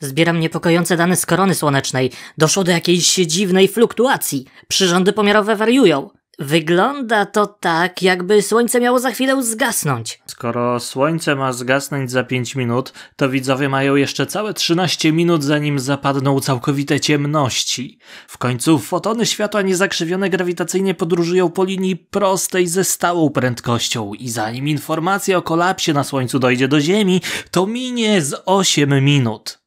Zbieram niepokojące dane z korony słonecznej. Doszło do jakiejś dziwnej fluktuacji. Przyrządy pomiarowe wariują. Wygląda to tak, jakby słońce miało za chwilę zgasnąć. Skoro słońce ma zgasnąć za 5 minut, to widzowie mają jeszcze całe 13 minut, zanim zapadną całkowite ciemności. W końcu fotony światła niezakrzywione grawitacyjnie podróżują po linii prostej ze stałą prędkością i zanim informacja o kolapsie na słońcu dojdzie do Ziemi, to minie z 8 minut.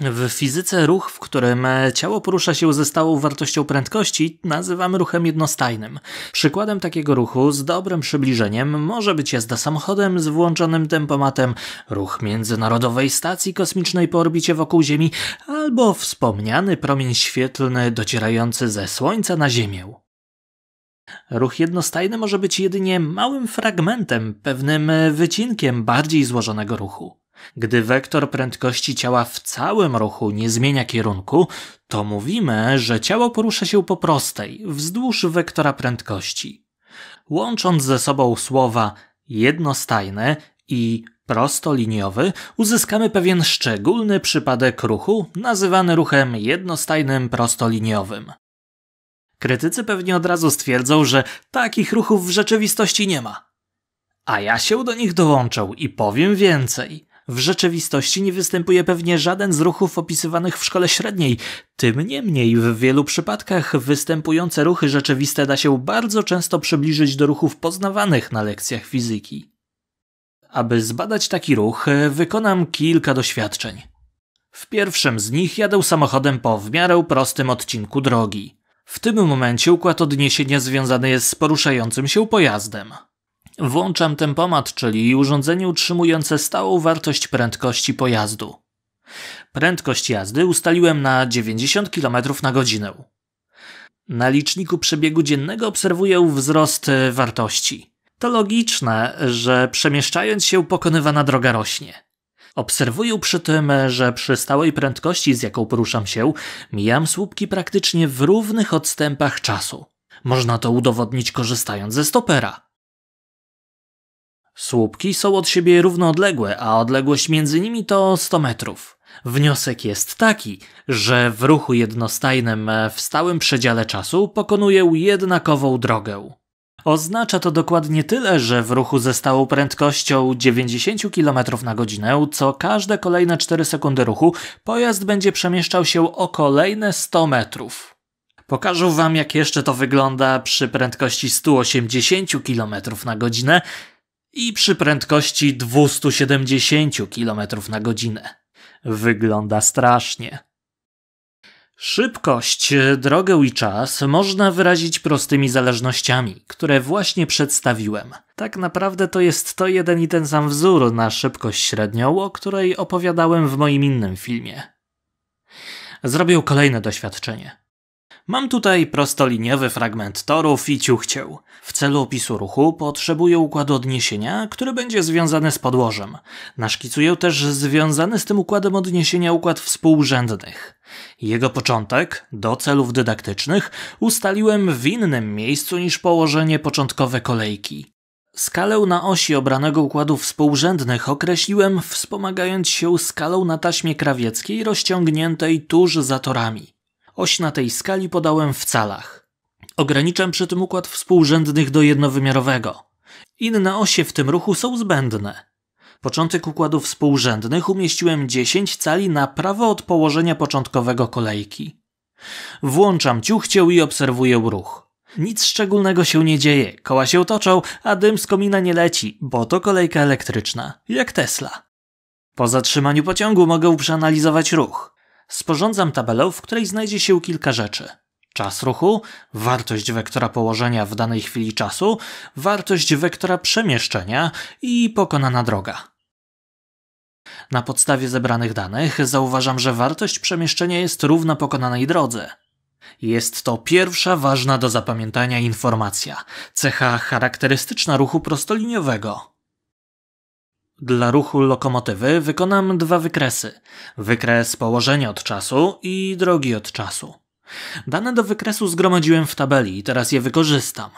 W fizyce ruch, w którym ciało porusza się ze stałą wartością prędkości, nazywamy ruchem jednostajnym. Przykładem takiego ruchu z dobrym przybliżeniem może być jazda samochodem z włączonym tempomatem, ruch międzynarodowej stacji kosmicznej po orbicie wokół Ziemi albo wspomniany promień świetlny docierający ze Słońca na Ziemię. Ruch jednostajny może być jedynie małym fragmentem, pewnym e, wycinkiem bardziej złożonego ruchu. Gdy wektor prędkości ciała w całym ruchu nie zmienia kierunku, to mówimy, że ciało porusza się po prostej, wzdłuż wektora prędkości. Łącząc ze sobą słowa jednostajne i prostoliniowy, uzyskamy pewien szczególny przypadek ruchu nazywany ruchem jednostajnym prostoliniowym. Krytycy pewnie od razu stwierdzą, że takich ruchów w rzeczywistości nie ma. A ja się do nich dołączę i powiem więcej. W rzeczywistości nie występuje pewnie żaden z ruchów opisywanych w szkole średniej. Tym niemniej w wielu przypadkach występujące ruchy rzeczywiste da się bardzo często przybliżyć do ruchów poznawanych na lekcjach fizyki. Aby zbadać taki ruch, wykonam kilka doświadczeń. W pierwszym z nich jadę samochodem po w miarę prostym odcinku drogi. W tym momencie układ odniesienia związany jest z poruszającym się pojazdem. Włączam tempomat, czyli urządzenie utrzymujące stałą wartość prędkości pojazdu. Prędkość jazdy ustaliłem na 90 km na godzinę. Na liczniku przebiegu dziennego obserwuję wzrost e, wartości. To logiczne, że przemieszczając się pokonywana droga rośnie. Obserwuję przy tym, że przy stałej prędkości, z jaką poruszam się, mijam słupki praktycznie w równych odstępach czasu. Można to udowodnić korzystając ze stopera. Słupki są od siebie równoodległe, a odległość między nimi to 100 metrów. Wniosek jest taki, że w ruchu jednostajnym w stałym przedziale czasu pokonuję jednakową drogę. Oznacza to dokładnie tyle, że w ruchu ze stałą prędkością 90 km na godzinę, co każde kolejne 4 sekundy ruchu, pojazd będzie przemieszczał się o kolejne 100 metrów. Pokażę Wam, jak jeszcze to wygląda przy prędkości 180 km na godzinę i przy prędkości 270 km na godzinę. Wygląda strasznie. Szybkość, e, drogę i czas można wyrazić prostymi zależnościami, które właśnie przedstawiłem. Tak naprawdę to jest to jeden i ten sam wzór na szybkość średnią, o której opowiadałem w moim innym filmie. Zrobię kolejne doświadczenie. Mam tutaj prostoliniowy fragment torów i ciuchcieł. W celu opisu ruchu potrzebuję układu odniesienia, który będzie związany z podłożem. Naszkicuję też związany z tym układem odniesienia układ współrzędnych. Jego początek, do celów dydaktycznych, ustaliłem w innym miejscu niż położenie początkowe kolejki. Skalę na osi obranego układu współrzędnych określiłem wspomagając się skalą na taśmie krawieckiej rozciągniętej tuż za torami. Oś na tej skali podałem w calach. Ograniczam przy tym układ współrzędnych do jednowymiarowego. Inne osie w tym ruchu są zbędne. Początek układów współrzędnych umieściłem 10 cali na prawo od położenia początkowego kolejki. Włączam ciuchcieł i obserwuję ruch. Nic szczególnego się nie dzieje, koła się toczą, a dym z komina nie leci, bo to kolejka elektryczna, jak Tesla. Po zatrzymaniu pociągu mogę przeanalizować ruch sporządzam tabelę, w której znajdzie się kilka rzeczy. Czas ruchu, wartość wektora położenia w danej chwili czasu, wartość wektora przemieszczenia i pokonana droga. Na podstawie zebranych danych zauważam, że wartość przemieszczenia jest równa pokonanej drodze. Jest to pierwsza ważna do zapamiętania informacja, cecha charakterystyczna ruchu prostoliniowego. Dla ruchu lokomotywy wykonam dwa wykresy. Wykres położenia od czasu i drogi od czasu. Dane do wykresu zgromadziłem w tabeli i teraz je wykorzystam.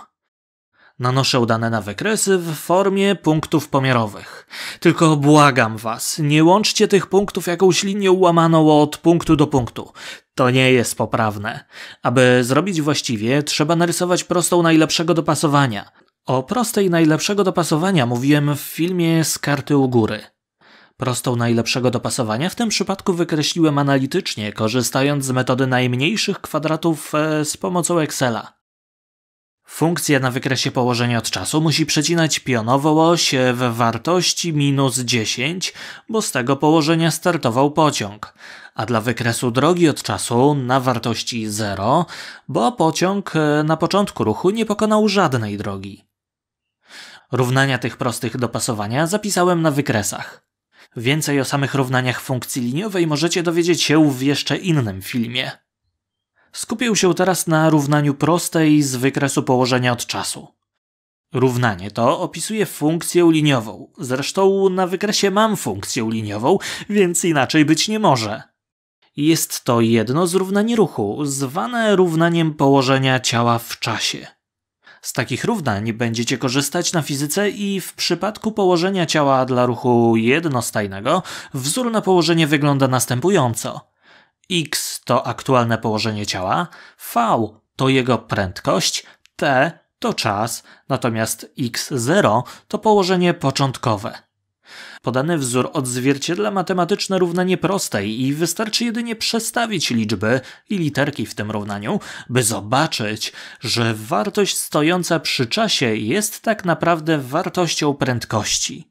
Nanoszę dane na wykresy w formie punktów pomiarowych. Tylko błagam was, nie łączcie tych punktów jakąś linią łamaną od punktu do punktu. To nie jest poprawne. Aby zrobić właściwie, trzeba narysować prostą najlepszego dopasowania. O prostej najlepszego dopasowania mówiłem w filmie z karty u góry. Prostą najlepszego dopasowania w tym przypadku wykreśliłem analitycznie, korzystając z metody najmniejszych kwadratów e, z pomocą Excela. Funkcja na wykresie położenia od czasu musi przecinać pionową oś e, w wartości minus 10, bo z tego położenia startował pociąg, a dla wykresu drogi od czasu na wartości 0, bo pociąg e, na początku ruchu nie pokonał żadnej drogi. Równania tych prostych dopasowania zapisałem na wykresach. Więcej o samych równaniach funkcji liniowej możecie dowiedzieć się w jeszcze innym filmie. Skupię się teraz na równaniu prostej z wykresu położenia od czasu. Równanie to opisuje funkcję liniową. Zresztą na wykresie mam funkcję liniową, więc inaczej być nie może. Jest to jedno z równań ruchu, zwane równaniem położenia ciała w czasie. Z takich równań będziecie korzystać na fizyce i w przypadku położenia ciała dla ruchu jednostajnego wzór na położenie wygląda następująco. x to aktualne położenie ciała, v to jego prędkość, t to czas, natomiast x0 to położenie początkowe. Podany wzór odzwierciedla matematyczne równanie prostej i wystarczy jedynie przestawić liczby i literki w tym równaniu, by zobaczyć, że wartość stojąca przy czasie jest tak naprawdę wartością prędkości.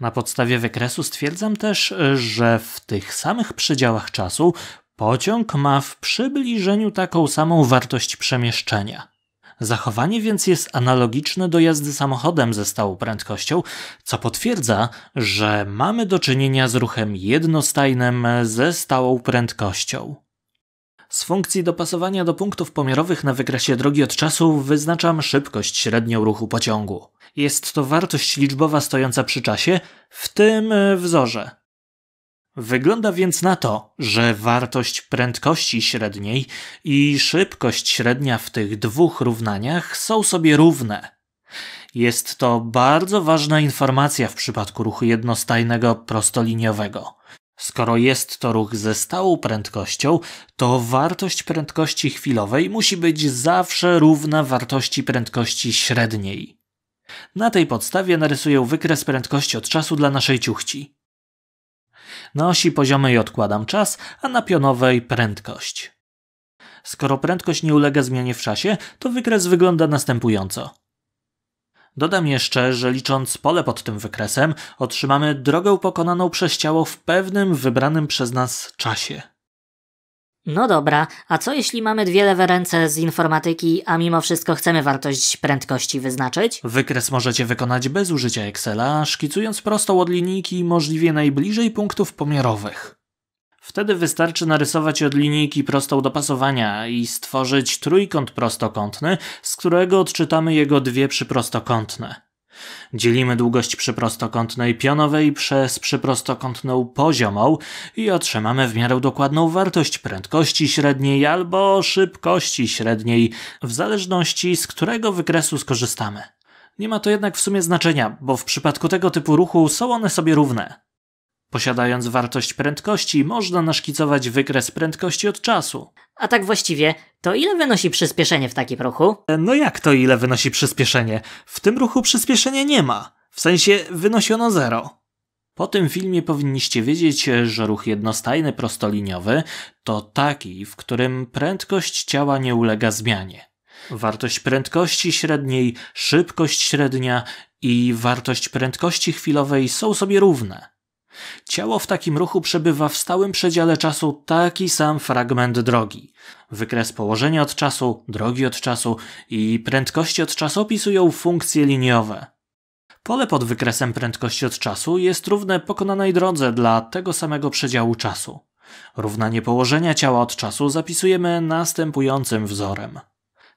Na podstawie wykresu stwierdzam też, że w tych samych przedziałach czasu pociąg ma w przybliżeniu taką samą wartość przemieszczenia. Zachowanie więc jest analogiczne do jazdy samochodem ze stałą prędkością, co potwierdza, że mamy do czynienia z ruchem jednostajnym ze stałą prędkością. Z funkcji dopasowania do punktów pomiarowych na wykresie drogi od czasu wyznaczam szybkość średnią ruchu pociągu. Jest to wartość liczbowa stojąca przy czasie, w tym wzorze. Wygląda więc na to, że wartość prędkości średniej i szybkość średnia w tych dwóch równaniach są sobie równe. Jest to bardzo ważna informacja w przypadku ruchu jednostajnego prostoliniowego. Skoro jest to ruch ze stałą prędkością, to wartość prędkości chwilowej musi być zawsze równa wartości prędkości średniej. Na tej podstawie narysuję wykres prędkości od czasu dla naszej ciuchci. Na osi poziomej odkładam czas, a na pionowej prędkość. Skoro prędkość nie ulega zmianie w czasie, to wykres wygląda następująco. Dodam jeszcze, że licząc pole pod tym wykresem, otrzymamy drogę pokonaną przez ciało w pewnym wybranym przez nas czasie. No dobra, a co jeśli mamy dwie lewe ręce z informatyki, a mimo wszystko chcemy wartość prędkości wyznaczyć? Wykres możecie wykonać bez użycia Excela, szkicując prostą od linijki możliwie najbliżej punktów pomiarowych. Wtedy wystarczy narysować od linijki prostą dopasowania i stworzyć trójkąt prostokątny, z którego odczytamy jego dwie przyprostokątne. Dzielimy długość przyprostokątnej pionowej przez przyprostokątną poziomą i otrzymamy w miarę dokładną wartość prędkości średniej albo szybkości średniej, w zależności z którego wykresu skorzystamy. Nie ma to jednak w sumie znaczenia, bo w przypadku tego typu ruchu są one sobie równe. Posiadając wartość prędkości, można naszkicować wykres prędkości od czasu. A tak właściwie, to ile wynosi przyspieszenie w takim ruchu? E, no jak to ile wynosi przyspieszenie? W tym ruchu przyspieszenie nie ma. W sensie wynosiono zero. Po tym filmie powinniście wiedzieć, że ruch jednostajny prostoliniowy to taki, w którym prędkość ciała nie ulega zmianie. Wartość prędkości średniej, szybkość średnia i wartość prędkości chwilowej są sobie równe. Ciało w takim ruchu przebywa w stałym przedziale czasu taki sam fragment drogi. Wykres położenia od czasu, drogi od czasu i prędkości od czasu opisują funkcje liniowe. Pole pod wykresem prędkości od czasu jest równe pokonanej drodze dla tego samego przedziału czasu. Równanie położenia ciała od czasu zapisujemy następującym wzorem.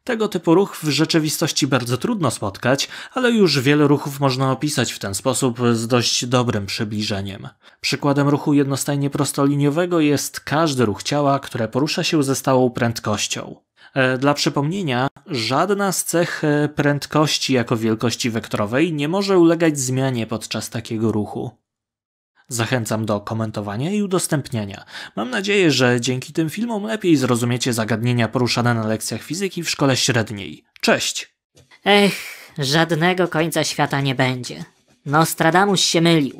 Tego typu ruch w rzeczywistości bardzo trudno spotkać, ale już wiele ruchów można opisać w ten sposób z dość dobrym przybliżeniem. Przykładem ruchu jednostajnie prostoliniowego jest każdy ruch ciała, które porusza się ze stałą prędkością. E, dla przypomnienia, żadna z cech e, prędkości jako wielkości wektorowej nie może ulegać zmianie podczas takiego ruchu. Zachęcam do komentowania i udostępniania. Mam nadzieję, że dzięki tym filmom lepiej zrozumiecie zagadnienia poruszane na lekcjach fizyki w szkole średniej. Cześć! Ech, żadnego końca świata nie będzie. Nostradamus się mylił.